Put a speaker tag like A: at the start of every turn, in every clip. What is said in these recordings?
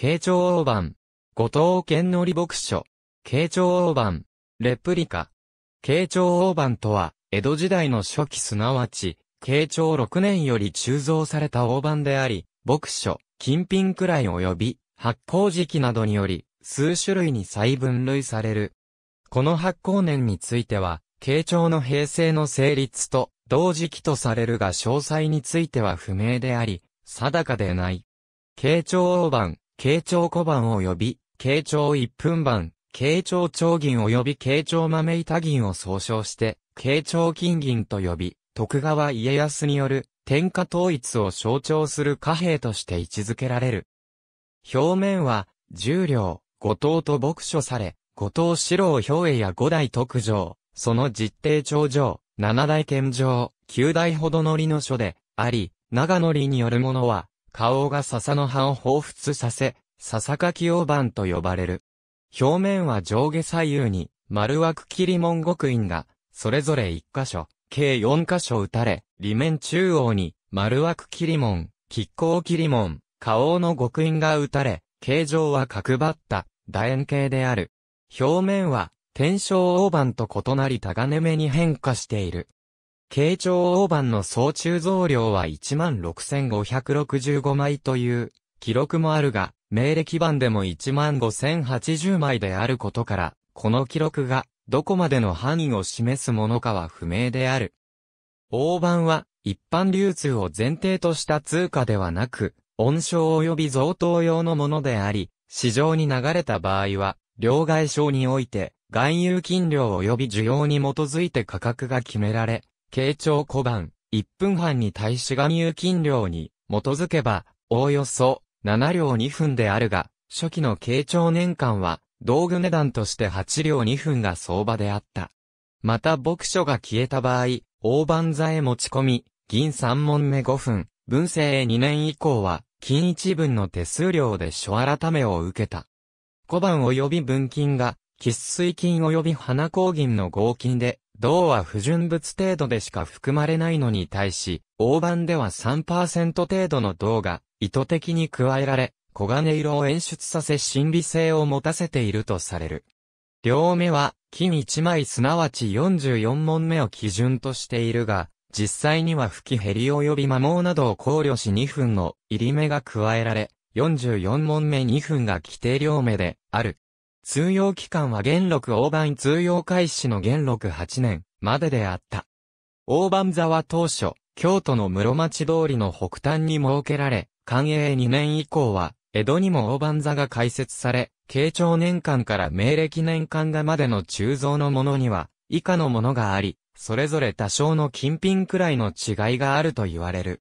A: 慶長大判、後藤健則牧書、慶長大判、レプリカ。慶長大判とは、江戸時代の初期すなわち、慶長6年より鋳造された大判であり、牧書、金品くらい及び、発行時期などにより、数種類に再分類される。この発行年については、慶長の平成の成立と、同時期とされるが詳細については不明であり、定かでない。慶長大判、慶長小判及び、慶長一分番、慶長長銀及び慶長豆板銀を総称して、慶長金銀と呼び、徳川家康による天下統一を象徴する貨幣として位置づけられる。表面は、重量、五刀と牧書され、五刀四郎兵衛や五代徳上、その実定頂上、七代剣上、九代ほどのりの書で、あり、長のりによるものは、花王が笹の葉を彷彿させ、笹かき大判と呼ばれる。表面は上下左右に、丸枠切り門極印が、それぞれ1箇所、計4箇所打たれ、裏面中央に、丸枠切り門、亀甲切り門、花王の極印が打たれ、形状は角張った、楕円形である。表面は、天正大判と異なり高根目に変化している。慶長大判の総中増量は16,565枚という記録もあるが、明暦版でも15,080枚であることから、この記録がどこまでの範囲を示すものかは不明である。大判は一般流通を前提とした通貨ではなく、温床及び贈答用のものであり、市場に流れた場合は、両替商において、含有金量及び需要に基づいて価格が決められ、慶長小判、1分半に対しが入金量に基づけば、おおよそ7両2分であるが、初期の慶長年間は、道具値段として8両2分が相場であった。また牧書が消えた場合、大盤座へ持ち込み、銀3問目5分、文政2年以降は、金1分の手数料で書改めを受けた。小判及び文金が、喫水金及び花公銀の合金で、銅は不純物程度でしか含まれないのに対し、大判では3%程度の銅が意図的に加えられ、黄金色を演出させ心理性を持たせているとされる。両目は、金1枚すなわち44問目を基準としているが、実際には吹き減り及び摩耗などを考慮し2分の入り目が加えられ、44問目2分が規定両目である。通用期間は元禄大番通用開始の元禄8年までであった。大番座は当初、京都の室町通りの北端に設けられ、寛永2年以降は、江戸にも大番座が開設され、慶長年間から明暦年間がまでの鋳造のものには、以下のものがあり、それぞれ多少の金品くらいの違いがあると言われる。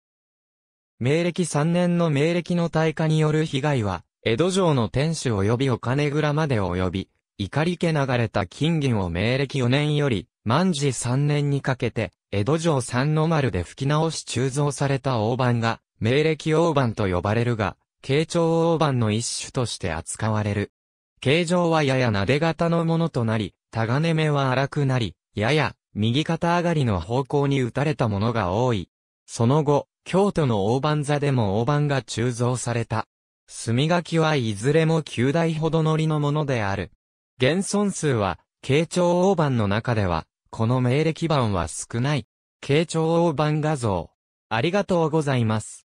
A: 明暦3年の明暦の大火による被害は、江戸城の天守及びお金蔵まで及び、怒り家流れた金銀を明暦4年より、万事3年にかけて、江戸城三の丸で吹き直し鋳造された大判が、明暦大判と呼ばれるが、慶長大判の一種として扱われる。形状はやや撫で型のものとなり、タガネ目は荒くなり、やや、右肩上がりの方向に打たれたものが多い。その後、京都の大判座でも大判が鋳造された。墨書きはいずれも9台ほど乗りのものである。現存数は、慶長大版の中では、この明暦版は少ない。慶長大版画像。ありがとうございます。